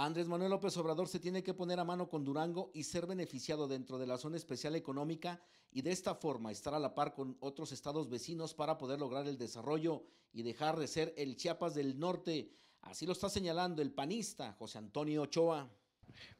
Andrés Manuel López Obrador se tiene que poner a mano con Durango y ser beneficiado dentro de la zona especial económica y de esta forma estar a la par con otros estados vecinos para poder lograr el desarrollo y dejar de ser el Chiapas del Norte. Así lo está señalando el panista José Antonio Ochoa.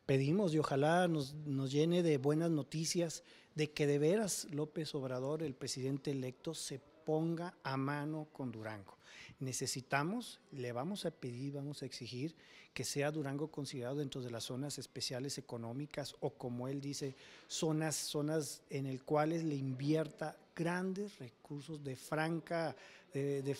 Pedimos y ojalá nos, llene de buenas noticias de que de veras López Obrador, el presidente electo, se ponga a mano con Durango. Necesitamos, le vamos a pedir, vamos a exigir que sea Durango considerado dentro de las zonas especiales económicas o como él dice, zonas, zonas en las cuales le invierta grandes recursos de franca de,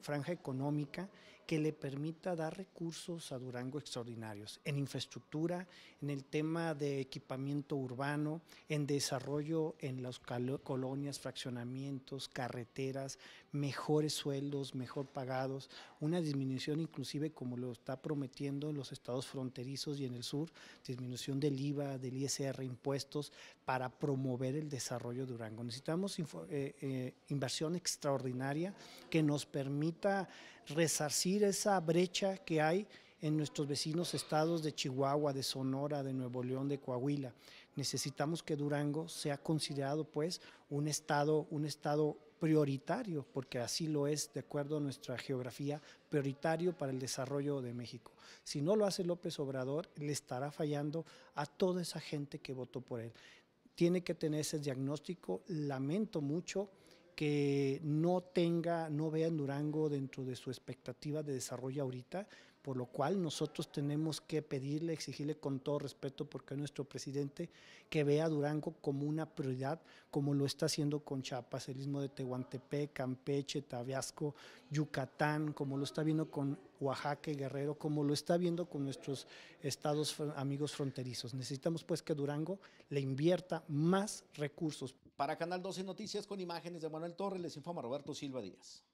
franja económica que le permita dar recursos a Durango extraordinarios en infraestructura, en el tema de equipamiento urbano, en desarrollo en las colonias, fraccionamientos, carreteras, mejores sueldos, mejor pagados, una disminución inclusive como lo está prometiendo en los estados fronterizos y en el sur, disminución del IVA, del ISR, impuestos para promover el desarrollo de Durango. Necesitamos eh, eh, inversión extraordinaria que nos permita resarcir esa brecha que hay en nuestros vecinos estados de Chihuahua, de Sonora, de Nuevo León, de Coahuila. Necesitamos que Durango sea considerado pues un estado, un estado prioritario, porque así lo es de acuerdo a nuestra geografía, prioritario para el desarrollo de México. Si no lo hace López Obrador, le estará fallando a toda esa gente que votó por él. Tiene que tener ese diagnóstico. Lamento mucho que no tenga, no vea Durango dentro de su expectativa de desarrollo ahorita por lo cual nosotros tenemos que pedirle, exigirle con todo respeto, porque nuestro presidente que vea a Durango como una prioridad, como lo está haciendo con Chiapas, el mismo de Tehuantepec, Campeche, Tabasco, Yucatán, como lo está viendo con Oaxaca Guerrero, como lo está viendo con nuestros estados amigos fronterizos. Necesitamos pues que Durango le invierta más recursos. Para Canal 12 Noticias con imágenes de Manuel Torres, les informa Roberto Silva Díaz.